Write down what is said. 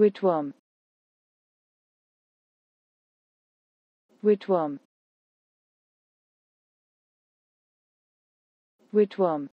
Whitworm. Whitworm. Whitworm.